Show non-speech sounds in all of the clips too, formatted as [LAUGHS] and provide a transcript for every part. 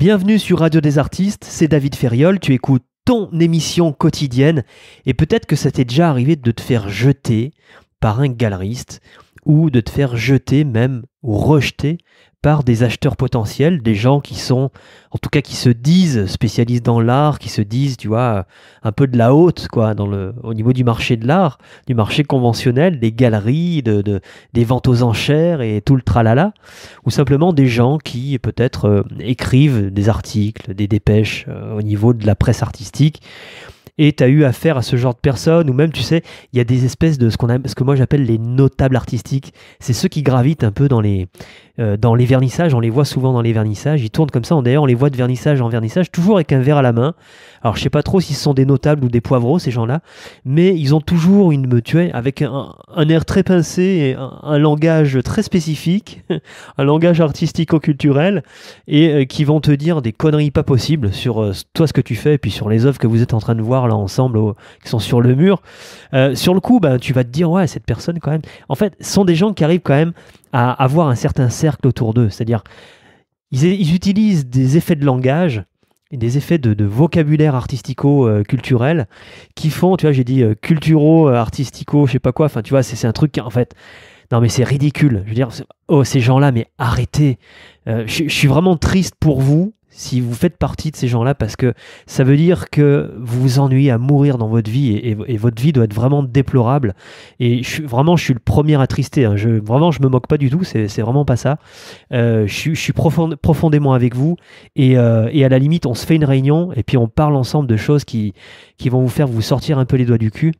Bienvenue sur Radio des Artistes, c'est David Ferriol, tu écoutes ton émission quotidienne et peut-être que ça t'est déjà arrivé de te faire jeter par un galeriste ou de te faire jeter même ou rejeter par des acheteurs potentiels, des gens qui sont, en tout cas qui se disent spécialistes dans l'art, qui se disent, tu vois, euh, un peu de la haute, quoi, dans le, au niveau du marché de l'art, du marché conventionnel, des galeries, de, des ventes aux enchères et tout le tralala, ou simplement des gens qui peut-être euh, écrivent des articles, des dépêches euh, au niveau de la presse artistique, et tu as eu affaire à ce genre de personnes, ou même, tu sais, il y a des espèces de ce, ce que moi j'appelle les notables artistiques. C'est ceux qui gravitent un peu dans les, euh, dans les vernissages, on les voit souvent dans les vernissages, ils tournent comme ça, d'ailleurs on les voit de vernissage en vernissage, toujours avec un verre à la main. Alors je sais pas trop si ce sont des notables ou des poivreaux, ces gens-là, mais ils ont toujours une, me tuée avec un, air très pincé, et un, langage très spécifique, [LAUGHS] un langage artistico-culturel, et euh, qui vont te dire des conneries pas possibles sur euh, toi ce que tu fais, et puis sur les œuvres que vous êtes en train de voir là ensemble, qui sont sur le mur. sur le coup, ben tu vas te dire, ouais, cette personne quand même, en fait, ce sont des gens qui arrivent quand même à avoir un certain cercle autour d'eux. C'est-à-dire, ils, utilisent des effets de langage et des effets de, vocabulaire artistico-culturel euh, qui font, tu vois, j'ai dit euh, cultureux, euh, artistico, je sais pas quoi, enfin, tu vois, c'est un truc qui, en fait, non mais c'est ridicule. Je veux dire, oh, ces gens-là, mais arrêtez. je suis vraiment triste pour vous si vous faites partie de ces gens-là, parce que ça veut dire que vous vous ennuyez à mourir dans votre vie et, votre vie doit être vraiment déplorable. Et vraiment, je suis le premier à Hein. vraiment, je me moque pas du tout, c'est vraiment pas ça. Euh, je, suis profondément avec vous euh, et, à la limite, on se fait une réunion et puis on parle ensemble de choses qui, qui vont vous faire vous sortir un peu les doigts du cul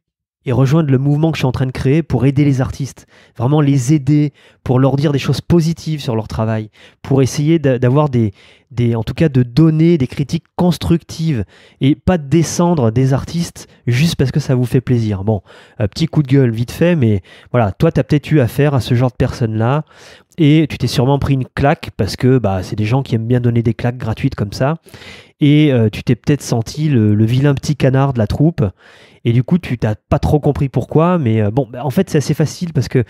et rejoindre le mouvement que je suis en train de créer pour aider les artistes, vraiment les aider, pour leur dire des choses positives sur leur travail, pour essayer d'avoir des, en tout cas de donner des critiques constructives et pas de descendre des artistes juste parce que ça vous fait plaisir. Bon, euh, petit coup de gueule vite fait, mais voilà, toi tu as peut-être eu affaire à ce genre de personnes-là et tu t'es sûrement pris une claque parce que bah, c'est des gens qui aiment bien donner des claques gratuites comme ça et euh, tu t'es peut-être senti le vilain petit canard de la troupe et du coup, tu t'as pas trop compris pourquoi, mais euh, bon, bah, en fait, c'est assez facile parce que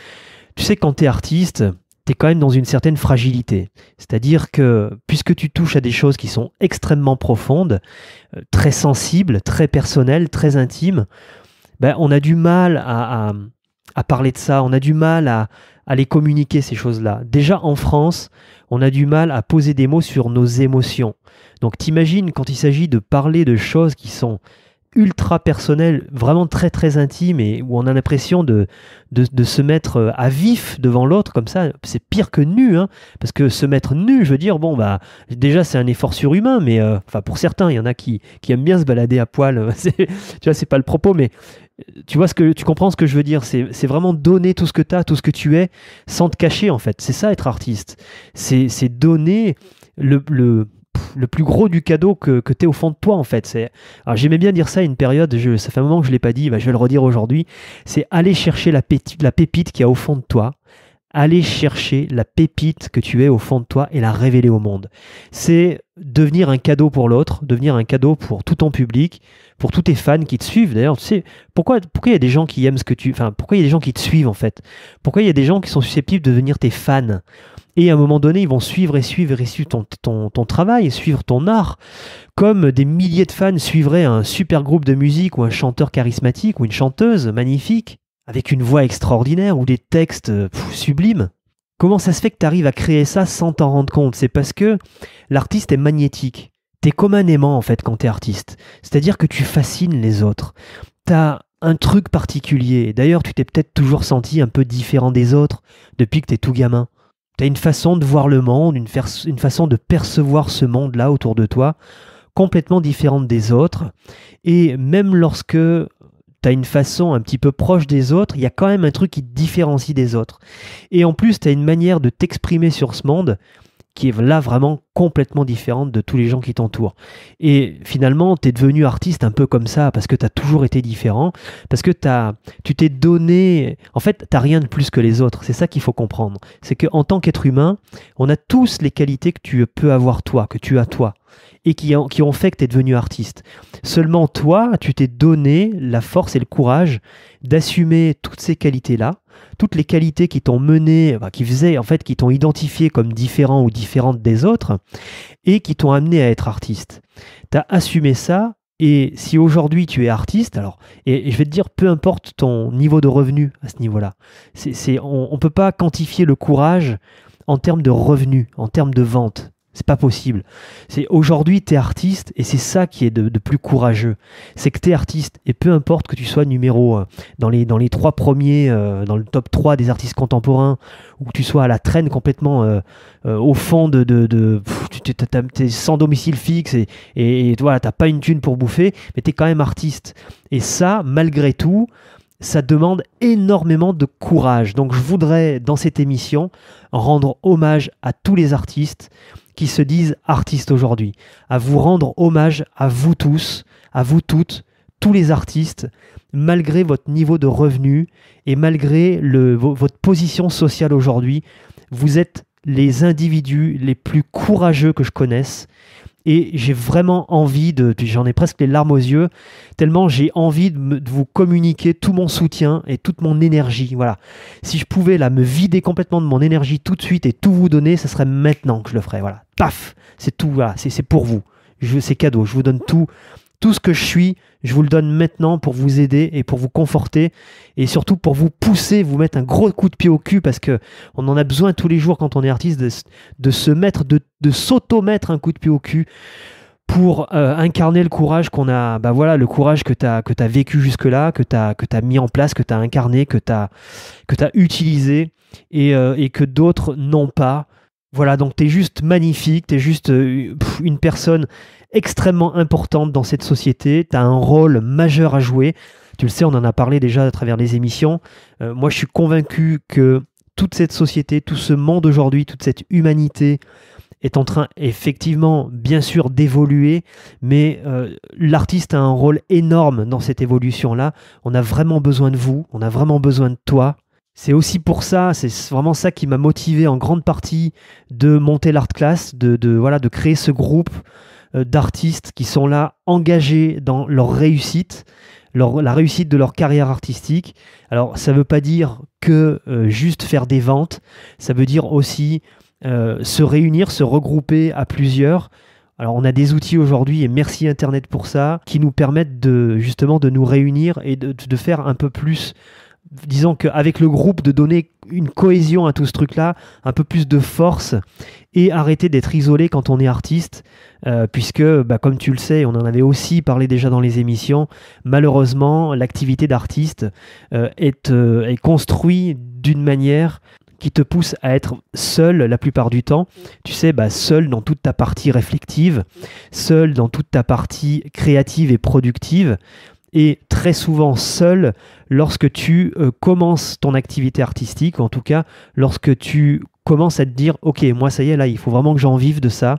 tu sais, quand tu es artiste, tu es quand même dans une certaine fragilité. C'est-à-dire que puisque tu touches à des choses qui sont extrêmement profondes, euh, très sensibles, très personnelles, très intimes, ben, on a du mal à, à, parler de ça, on a du mal à, aller communiquer, ces choses-là. Déjà en France, on a du mal à poser des mots sur nos émotions. Donc t'imagines quand il s'agit de parler de choses qui sont ultra personnel, vraiment très très intime et où on a l'impression de, de, se mettre euh, à vif devant l'autre comme ça, c'est pire que nu, hein, parce que se mettre nu, je veux dire, bon bah déjà c'est un effort surhumain, mais euh, enfin pour certains, il y en a qui, qui aiment bien se balader à poil, [LAUGHS] tu vois, c'est pas le propos, mais euh, tu vois ce que tu comprends ce que je veux dire, c'est vraiment donner tout ce que t'as, tout ce que tu es, sans te cacher en fait, c'est ça être artiste, c'est donner le, le le plus gros du cadeau que, que tu es au fond de toi, en fait. C'est, alors j'aimais bien dire ça une période, je, ça fait un moment que je ne l'ai pas dit, bah, je vais le redire aujourd'hui. C'est aller chercher la, pépite, la pépite qui a au fond de toi aller chercher la pépite que tu es au fond de toi et la révéler au monde. C'est devenir un cadeau pour l'autre, devenir un cadeau pour tout ton public, pour tous tes fans qui te suivent. D'ailleurs, tu sais, pourquoi pourquoi il y a des gens qui aiment ce que tu enfin pourquoi il y a des gens qui te suivent en fait Pourquoi il y a des gens qui sont susceptibles de devenir tes fans et à un moment donné, ils vont suivre et suivre et suivre ton, ton, travail, suivre ton art, comme des milliers de fans suivraient un super groupe de musique ou un chanteur charismatique ou une chanteuse magnifique avec une voix extraordinaire ou des textes euh, sublimes. Comment ça se fait que tu arrives à créer ça sans t'en rendre compte C'est parce que l'artiste est magnétique. T'es comme un aimant en fait quand es artiste. C'est-à-dire que tu fascines les autres. T'as un truc particulier. D'ailleurs, tu t'es peut-être toujours senti un peu différent des autres depuis que t'es tout gamin. Tu as une façon de voir le monde, une façon de percevoir ce monde-là autour de toi, complètement différente des autres. Et même lorsque t'as une façon un petit peu proche des autres, il y a quand même un truc qui te différencie des autres. Et en plus, t'as une manière de t'exprimer sur ce monde qui est là vraiment complètement différente de tous les gens qui t'entourent. Et finalement, tu es devenu artiste un peu comme ça, parce que tu as toujours été différent, parce que tu t'es donné... En fait, t'as rien de plus que les autres, c'est ça qu'il faut comprendre. C'est qu'en tant qu'être humain, on a tous les qualités que tu peux avoir toi, que tu as toi et qui, ont fait que tu es devenu artiste. Seulement toi, tu t'es donné la force et le courage d'assumer toutes ces qualités-là, toutes les qualités qui t'ont mené, bah, qui faisaient en fait, qui t'ont identifié comme différent ou différente des autres et qui t'ont amené à être artiste. Tu as assumé ça et si aujourd'hui tu es artiste, alors, et, je vais te dire, peu importe ton niveau de revenu à ce niveau-là, c'est, on ne peut pas quantifier le courage en termes de revenus, en termes de vente. C'est pas possible. C'est aujourd'hui es artiste et c'est ça qui est de, plus courageux. C'est que tu es artiste et peu importe que tu sois numéro dans les dans trois premiers, euh, dans le top 3 des artistes contemporains, ou que tu sois à la traîne complètement euh, euh, au fond de, de, de t'es sans domicile fixe et, et, et t'as pas une thune pour bouffer, mais t'es quand même artiste. Et ça malgré tout, ça demande énormément de courage. Donc je voudrais dans cette émission rendre hommage à tous les artistes qui se disent artistes aujourd'hui, à vous rendre hommage à vous tous, à vous toutes, tous les artistes, malgré votre niveau de revenu et malgré votre position sociale aujourd'hui. Vous êtes les individus les plus courageux que je connaisse et j'ai vraiment envie de. J'en ai presque les larmes aux yeux, tellement j'ai envie de, vous communiquer tout mon soutien et toute mon énergie. Voilà. Si je pouvais là me vider complètement de mon énergie tout de suite et tout vous donner, ce serait maintenant que je le ferais. Voilà. Paf C'est tout. Voilà. C'est pour vous. C'est cadeau. Je vous donne tout tout ce que je suis, je vous le donne maintenant pour vous aider et pour vous conforter et surtout pour vous pousser, vous mettre un gros coup de pied au cul parce que on en a besoin tous les jours quand on est artiste de, se mettre, de, s'auto-mettre un coup de pied au cul pour euh, incarner le courage qu'on a, bah voilà, le courage que tu as, que vécu jusque-là, que tu as, que mis en place, que tu as incarné, que tu as, que utilisé euh, et, que d'autres n'ont pas. Voilà, donc tu es juste magnifique, tu es juste euh, une personne extrêmement importante dans cette société. Tu as un rôle majeur à jouer. Tu le sais, on en a parlé déjà à travers les émissions. Euh, moi, je suis convaincu que toute cette société, tout ce monde aujourd'hui, toute cette humanité est en train effectivement, bien sûr, d'évoluer, mais euh, l'artiste a un rôle énorme dans cette évolution-là. On a vraiment besoin de vous, on a vraiment besoin de toi. C'est aussi pour ça, c'est vraiment ça qui m'a motivé en grande partie de monter l'art class, de, voilà, de créer ce groupe, euh, d'artistes qui sont là engagés dans leur réussite, la réussite de leur carrière artistique. Alors ça ne veut pas dire que euh, juste faire des ventes, ça veut dire aussi euh, se réunir, se regrouper à plusieurs. Alors on a des outils aujourd'hui et merci Internet pour ça, qui nous permettent de justement de nous réunir et de faire un peu plus disons qu'avec le groupe, de donner une cohésion à tout ce truc-là, un peu plus de force, et arrêter d'être isolé quand on est artiste, euh, puisque, bah, comme tu le sais, on en avait aussi parlé déjà dans les émissions, malheureusement, l'activité d'artiste euh, est, euh, est construite d'une manière qui te pousse à être seul la plupart du temps. Tu sais, bah, seul dans toute ta partie réflexive seul dans toute ta partie créative et productive et très souvent seul lorsque tu euh, commences ton activité artistique, en tout cas lorsque tu commences à te dire, ok, moi ça y est, là, il faut vraiment que j'en vive de ça,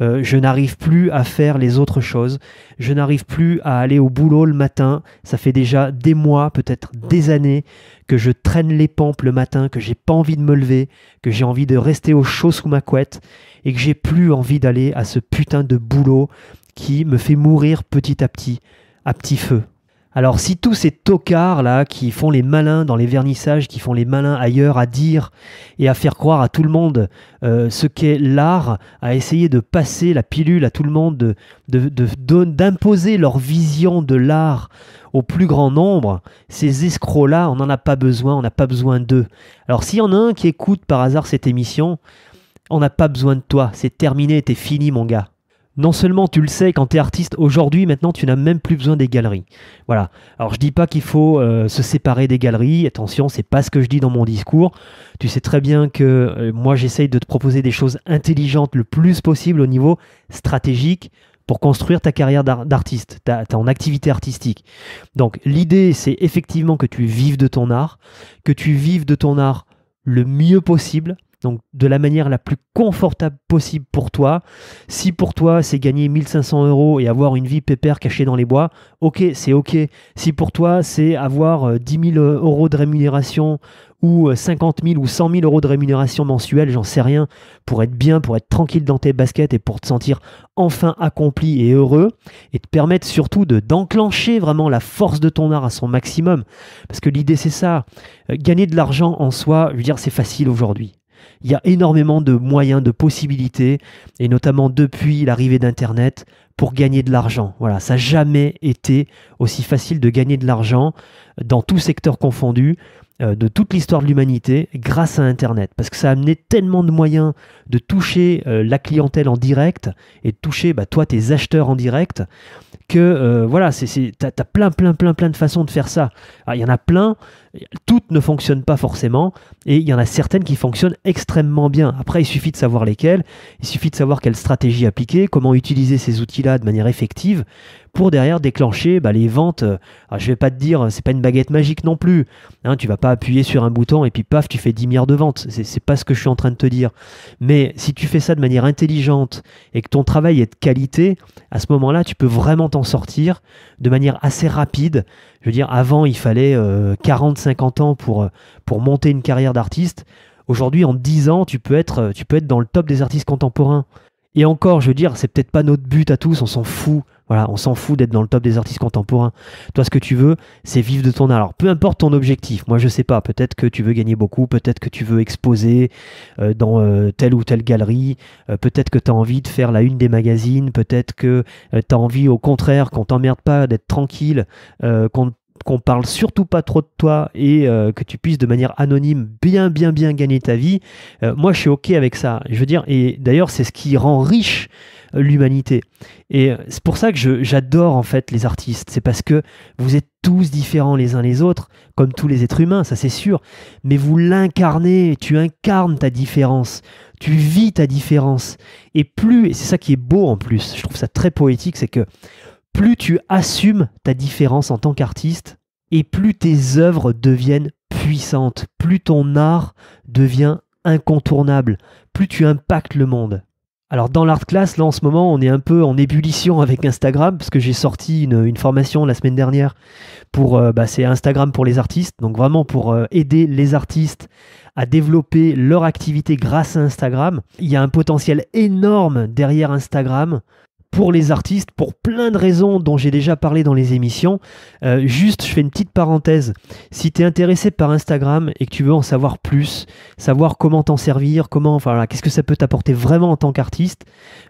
euh, je n'arrive plus à faire les autres choses, je n'arrive plus à aller au boulot le matin, ça fait déjà des mois, peut-être des années, que je traîne les pampes le matin, que j'ai pas envie de me lever, que j'ai envie de rester au chaud sous ma couette, et que j'ai plus envie d'aller à ce putain de boulot qui me fait mourir petit à petit, à petit feu. Alors si tous ces tocards là qui font les malins dans les vernissages, qui font les malins ailleurs à dire et à faire croire à tout le monde euh, ce qu'est l'art, à essayer de passer la pilule à tout le monde, d'imposer de, de, leur vision de l'art au plus grand nombre, ces escrocs-là, on n'en a pas besoin, on n'a pas besoin d'eux. Alors s'il y en a un qui écoute par hasard cette émission, on n'a pas besoin de toi, c'est terminé, t'es fini mon gars non seulement tu le sais quand tu es artiste aujourd'hui, maintenant tu n'as même plus besoin des galeries. Voilà. Alors je dis pas qu'il faut euh, se séparer des galeries, attention, c'est pas ce que je dis dans mon discours. Tu sais très bien que euh, moi j'essaye de te proposer des choses intelligentes le plus possible au niveau stratégique pour construire ta carrière d'artiste, ta, ton activité artistique. Donc l'idée c'est effectivement que tu vives de ton art, que tu vives de ton art le mieux possible, donc de la manière la plus confortable possible pour toi. Si pour toi c'est gagner 1500 euros et avoir une vie pépère cachée dans les bois, ok, c'est ok. Si pour toi c'est avoir 10 euh, 000 euros de rémunération ou 50 euh, 000 ou 100 000 euros de rémunération mensuelle, j'en sais rien, pour être bien, pour être tranquille dans tes baskets et pour te sentir enfin accompli et heureux, et te permettre surtout de d'enclencher vraiment la force de ton art à son maximum. Parce que l'idée c'est ça, euh, gagner de l'argent en soi, je veux dire, c'est facile aujourd'hui. Il y a énormément de moyens, de possibilités, et notamment depuis l'arrivée d'Internet, pour gagner de l'argent. Voilà, ça n'a jamais été aussi facile de gagner de l'argent dans tout secteur confondu euh, de toute l'histoire de l'humanité grâce à Internet, parce que ça a amené tellement de moyens de toucher euh, la clientèle en direct et de toucher bah, toi tes acheteurs en direct que euh, voilà, tu as, as plein, plein, plein, plein de façons de faire ça. Ah, il y en a plein, toutes ne fonctionnent pas forcément et il y en a certaines qui fonctionnent extrêmement bien. Après, il suffit de savoir lesquelles, il suffit de savoir quelle stratégie appliquer, comment utiliser ces outils-là de manière effective pour derrière déclencher bah, les ventes. Je euh, ah, je vais pas te dire, c'est pas une baguette magique non plus. Hein, tu vas pas appuyer sur un bouton et puis paf, tu fais 10 milliards de ventes. C'est pas ce que je suis en train de te dire. Mais si tu fais ça de manière intelligente et que ton travail est de qualité, à ce moment-là, tu peux vraiment t'en sortir de manière assez rapide je veux dire, avant, il fallait 40-50 euh, ans pour, euh, pour monter une carrière d'artiste. Aujourd'hui, en 10 ans, tu peux, être, euh, tu peux être dans le top des artistes contemporains. Et encore, je veux dire, c'est peut-être pas notre but à tous, on s'en fout on s'en fout d'être dans le top des artistes contemporains. Toi, ce que tu veux, c'est vivre de ton art. Alors, peu importe ton objectif. Moi, je sais pas. Peut-être que tu veux gagner beaucoup. Peut-être que tu veux exposer euh, dans euh, telle ou telle galerie. Euh, peut-être que tu as envie de faire la une des magazines. Peut-être que tu as envie, au contraire, qu'on t'emmerde pas, d'être tranquille, qu'on qu'on parle surtout pas trop de toi et euh, que tu puisses de manière anonyme bien bien bien gagner ta vie, euh, moi je suis ok avec ça. Je veux dire, et d'ailleurs c'est ce qui rend riche euh, l'humanité. Et c'est pour ça que j'adore en fait les artistes. C'est parce que vous êtes tous différents les uns les autres, comme tous les êtres humains, ça c'est sûr. Mais vous l'incarnez, tu incarnes ta différence, tu vis ta différence. Et plus, et c'est ça qui est beau en plus, je trouve ça très poétique, c'est que plus tu assumes ta différence en tant qu'artiste, et plus tes œuvres deviennent puissantes, plus ton art devient incontournable, plus tu impactes le monde. Alors dans l'art class, là en ce moment, on est un peu en ébullition avec Instagram, parce que j'ai sorti une, formation la semaine dernière pour euh, bah, c'est Instagram pour les artistes, donc vraiment pour euh, aider les artistes à développer leur activité grâce à Instagram. Il y a un potentiel énorme derrière Instagram pour les artistes, pour plein de raisons dont j'ai déjà parlé dans les émissions. Euh, juste, je fais une petite parenthèse. Si tu es intéressé par Instagram et que tu veux en savoir plus, savoir comment t'en servir, comment, enfin voilà, qu'est-ce que ça peut t'apporter vraiment en tant qu'artiste,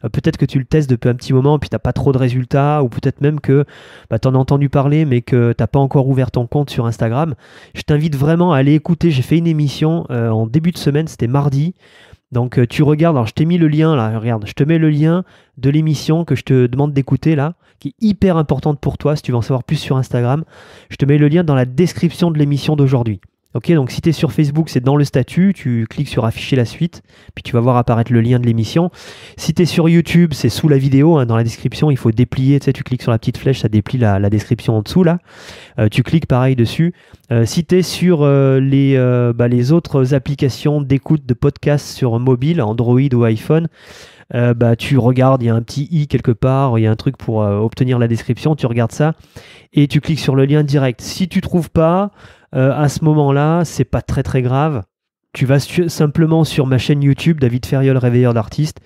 euh, peut-être que tu le testes depuis un petit moment, et puis t'as pas trop de résultats, ou peut-être même que bah, tu en as entendu parler, mais que t'as pas encore ouvert ton compte sur Instagram. Je t'invite vraiment à aller écouter. J'ai fait une émission euh, en début de semaine, c'était mardi. Donc euh, tu regardes, alors je t'ai mis le lien là, regarde, je te mets le lien de l'émission que je te demande d'écouter là, qui est hyper importante pour toi si tu veux en savoir plus sur Instagram. Je te mets le lien dans la description de l'émission d'aujourd'hui. Ok, donc si tu es sur Facebook, c'est dans le statut, tu cliques sur afficher la suite, puis tu vas voir apparaître le lien de l'émission. Si tu es sur YouTube, c'est sous la vidéo, hein, dans la description, il faut déplier, tu sais, tu cliques sur la petite flèche, ça déplie la, description en dessous là. Euh, tu cliques pareil dessus. Euh, si tu es sur euh, les, bah, les autres applications d'écoute de podcast sur mobile, Android ou iPhone, bah, tu regardes, il y a un petit i quelque part, il y a un truc pour obtenir la description, tu regardes ça et tu cliques sur le lien direct. Si tu trouves pas, euh, à ce moment-là, c'est pas très très grave. Tu vas simplement sur ma chaîne YouTube, David Ferriol, réveilleur d'artistes,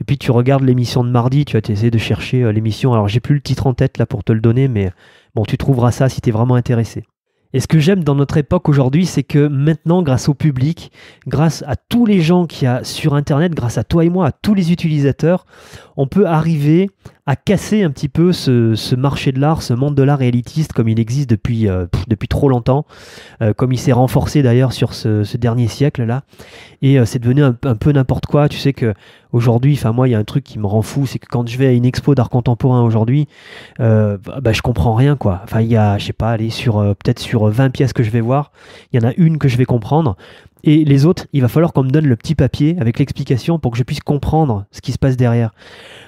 et puis tu regardes l'émission de mardi, tu vas essayer de chercher euh, l'émission. Alors j'ai plus le titre en tête là pour te le donner, mais bon, tu trouveras ça si tu es vraiment intéressé. Et ce que j'aime dans notre époque aujourd'hui, c'est que maintenant, grâce au public, grâce à tous les gens qui a sur Internet, grâce à toi et moi, à tous les utilisateurs, on peut arriver à casser un petit peu ce, ce marché de l'art, ce monde de l'art élitiste comme il existe depuis, euh, depuis trop longtemps, euh, comme il s'est renforcé d'ailleurs sur ce, dernier siècle-là. Et euh, c'est devenu un, peu n'importe quoi. Tu sais que aujourd'hui, enfin moi, il y a un truc qui me rend fou, c'est que quand je vais à une expo d'art contemporain aujourd'hui, bah, je comprends rien quoi. Enfin il y a, je sais pas, aller sur peut-être sur 20 pièces que je vais voir, il y en a une que je vais comprendre. Et les autres, il va falloir qu'on me donne le petit papier avec l'explication pour que je puisse comprendre ce qui se passe derrière.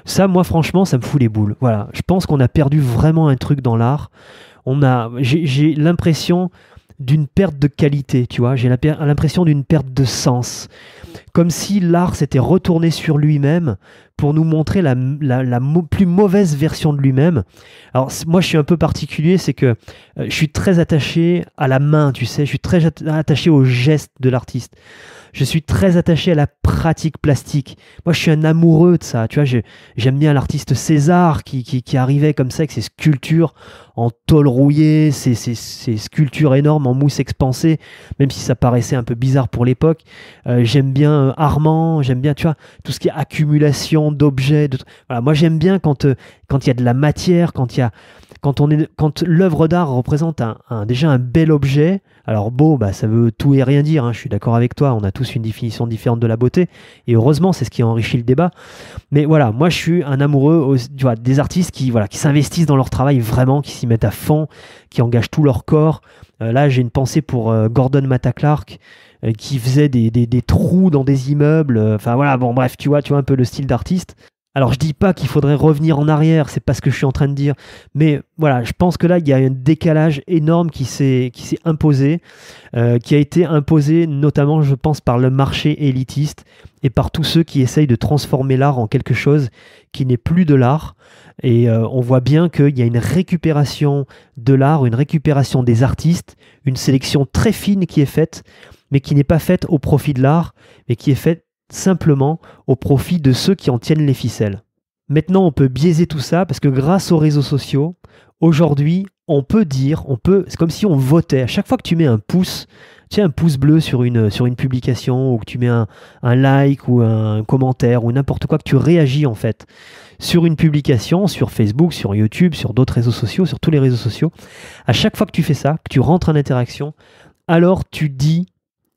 Ça, moi, franchement, ça me fout les boules. Voilà, je pense qu'on a perdu vraiment un truc dans l'art. On a, j'ai l'impression d'une perte de qualité, tu vois. J'ai l'impression d'une perte de sens. Comme si l'art s'était retourné sur lui-même pour nous montrer la, la, plus mauvaise version de lui-même. Alors moi je suis un peu particulier, c'est que euh, je suis très attaché à la main, tu sais, je suis très attaché au geste de l'artiste. Je suis très attaché à la pratique plastique. Moi je suis un amoureux de ça, tu vois, j'aime bien l'artiste César qui, arrivait comme ça avec ses sculptures en tôle rouillée, ses, sculptures énormes en mousse expansée, même si ça paraissait un peu bizarre pour l'époque. Euh, j'aime bien euh, Armand, j'aime bien, tu vois, tout ce qui est accumulation d'objets. De... Voilà, moi j'aime bien euh, quand il y a de la matière, quand il quand on est quand l'œuvre d'art représente déjà un bel objet. Alors beau, bah ça veut tout et rien dire. Hein, je suis d'accord avec toi. On a tous une définition différente de la beauté et heureusement c'est ce qui enrichit le débat. Mais voilà, moi je suis un amoureux des artistes qui voilà qui s'investissent dans leur travail vraiment, qui s'y mettent à fond, qui engagent tout leur corps. Euh, là j'ai une pensée pour euh, Gordon Matta Clark. Euh, qui faisait des, des, trous dans des immeubles. Euh, enfin voilà, bon bref, tu vois, tu vois un peu le style d'artiste. Alors je dis pas qu'il faudrait revenir en arrière, c'est pas ce que je suis en train de dire, mais voilà, je pense que là il y a un décalage énorme qui s'est qui s'est imposé, euh, qui a été imposé notamment, je pense, par le marché élitiste et par tous ceux qui essayent de transformer l'art en quelque chose qui n'est plus de l'art. Et on voit bien qu'il y a une récupération de l'art, une récupération des artistes, une sélection très fine qui est faite mais qui n'est pas faite au profit de l'art, mais qui est faite simplement au profit de ceux qui en tiennent les ficelles. Maintenant, on peut biaiser tout ça parce que grâce aux réseaux sociaux, aujourd'hui, on peut dire, on peut, c'est comme si on votait. À chaque fois que tu mets un pouce, tu sais, un pouce bleu sur une, sur une publication ou que tu mets un, un like ou un commentaire ou n'importe quoi, que tu réagis en fait sur une publication, sur Facebook, sur YouTube, sur d'autres réseaux sociaux, sur tous les réseaux sociaux. À chaque fois que tu fais ça, que tu rentres en interaction, alors tu dis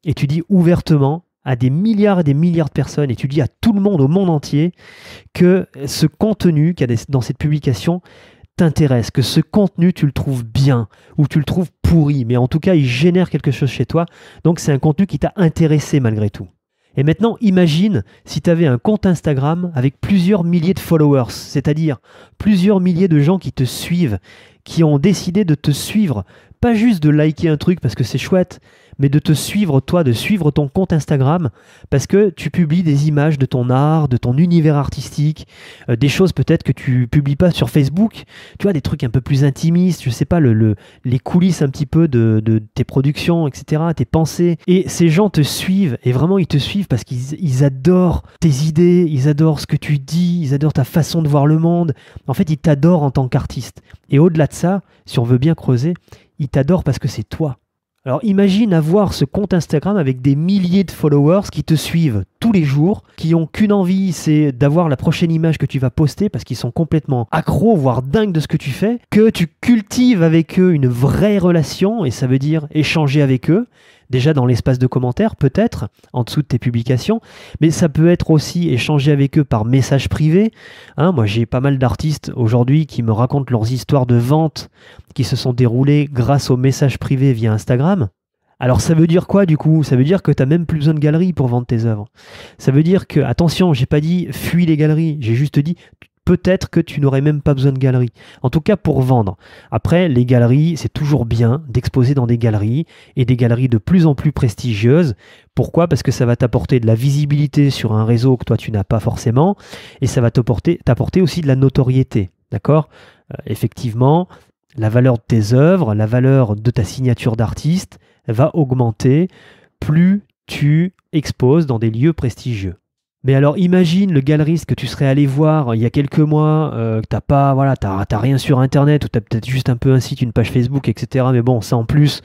et tu dis ouvertement à des milliards et des milliards de personnes, et tu dis à tout le monde, au monde entier, que ce contenu qu'il y a dans cette publication t'intéresse, que ce contenu, tu le trouves bien ou tu le trouves pourri, mais en tout cas, il génère quelque chose chez toi. Donc, c'est un contenu qui t'a intéressé malgré tout. Et maintenant, imagine si tu avais un compte Instagram avec plusieurs milliers de followers, c'est-à-dire plusieurs milliers de gens qui te suivent, qui ont décidé de te suivre pas juste de liker un truc parce que c'est chouette, mais de te suivre toi, de suivre ton compte Instagram, parce que tu publies des images de ton art, de ton univers artistique, euh, des choses peut-être que tu publies pas sur Facebook, tu vois, des trucs un peu plus intimistes, je sais pas, le, les coulisses un petit peu de, tes productions, etc., tes pensées. Et ces gens te suivent, et vraiment ils te suivent parce qu'ils adorent tes idées, ils adorent ce que tu dis, ils adorent ta façon de voir le monde. En fait, ils t'adorent en tant qu'artiste. Et au-delà de ça, si on veut bien creuser, ils t'adorent parce que c'est toi. Alors imagine avoir ce compte Instagram avec des milliers de followers qui te suivent tous les jours, qui ont qu'une envie, c'est d'avoir la prochaine image que tu vas poster parce qu'ils sont complètement accros, voire dingues de ce que tu fais, que tu cultives avec eux une vraie relation, et ça veut dire échanger avec eux, déjà dans l'espace de commentaires, peut-être, en dessous de tes publications, mais ça peut être aussi échangé avec eux par message privé. Hein, moi, j'ai pas mal d'artistes aujourd'hui qui me racontent leurs histoires de vente qui se sont déroulées grâce aux messages privés via Instagram. Alors ça veut dire quoi du coup Ça veut dire que tu même plus besoin de galeries pour vendre tes œuvres. Ça veut dire que, attention, j'ai pas dit fuis les galeries, j'ai juste dit peut-être que tu n'aurais même pas besoin de galeries. En tout cas, pour vendre. Après, les galeries, c'est toujours bien d'exposer dans des galeries et des galeries de plus en plus prestigieuses. Pourquoi Parce que ça va t'apporter de la visibilité sur un réseau que toi tu n'as pas forcément et ça va t'apporter aussi de la notoriété. D'accord euh, Effectivement, la valeur de tes œuvres, la valeur de ta signature d'artiste va augmenter plus tu exposes dans des lieux prestigieux. Mais alors imagine le galeriste que tu serais allé voir euh, il y a quelques mois, euh, que t'as pas, voilà, t'as, rien sur internet, ou t'as peut-être juste un peu un site, une page Facebook, etc. Mais bon, ça en plus,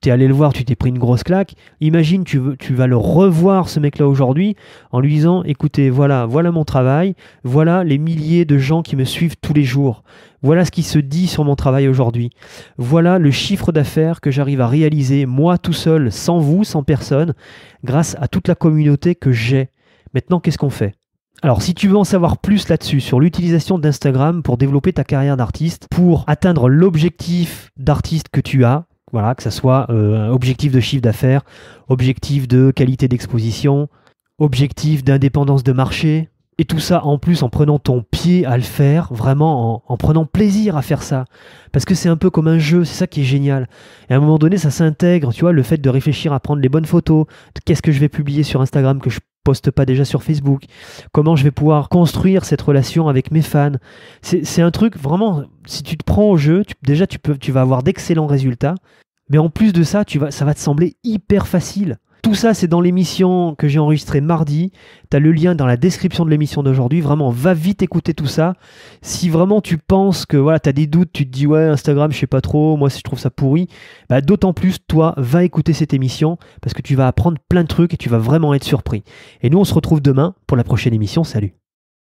t'es allé le voir, tu t'es pris une grosse claque. Imagine, tu, veux, tu vas le revoir ce mec-là aujourd'hui en lui disant, écoutez, voilà, voilà mon travail, voilà les milliers de gens qui me suivent tous les jours, voilà ce qui se dit sur mon travail aujourd'hui, voilà le chiffre d'affaires que j'arrive à réaliser moi tout seul, sans vous, sans personne, grâce à toute la communauté que j'ai. Maintenant, qu'est-ce qu'on fait alors si tu veux en savoir plus là-dessus, sur l'utilisation d'Instagram pour développer ta carrière d'artiste, pour atteindre l'objectif d'artiste que tu as, voilà, que ce soit euh, objectif de chiffre d'affaires, objectif de qualité d'exposition, objectif d'indépendance de marché, et tout ça en plus en prenant ton pied à le faire, vraiment en, en prenant plaisir à faire ça. Parce que c'est un peu comme un jeu, c'est ça qui est génial. Et à un moment donné, ça s'intègre, tu vois, le fait de réfléchir à prendre les bonnes photos, qu'est-ce que je vais publier sur Instagram que je poste pas déjà sur Facebook Comment je vais pouvoir construire cette relation avec mes fans C'est un truc vraiment, si tu te prends au jeu, déjà tu, peux, tu vas avoir d'excellents résultats, mais en plus de ça, ça va te sembler hyper facile. Tout ça, c'est dans l'émission que j'ai enregistrée mardi. Tu as le lien dans la description de l'émission d'aujourd'hui. Vraiment, va vite écouter tout ça. Si vraiment tu penses que voilà, tu as des doutes, tu te dis ouais, Instagram, je sais pas trop, moi si je trouve ça pourri, bah, d'autant plus, toi, va écouter cette émission parce que tu vas apprendre plein de trucs et tu vas vraiment être surpris. Et nous, on se retrouve demain pour la prochaine émission. Salut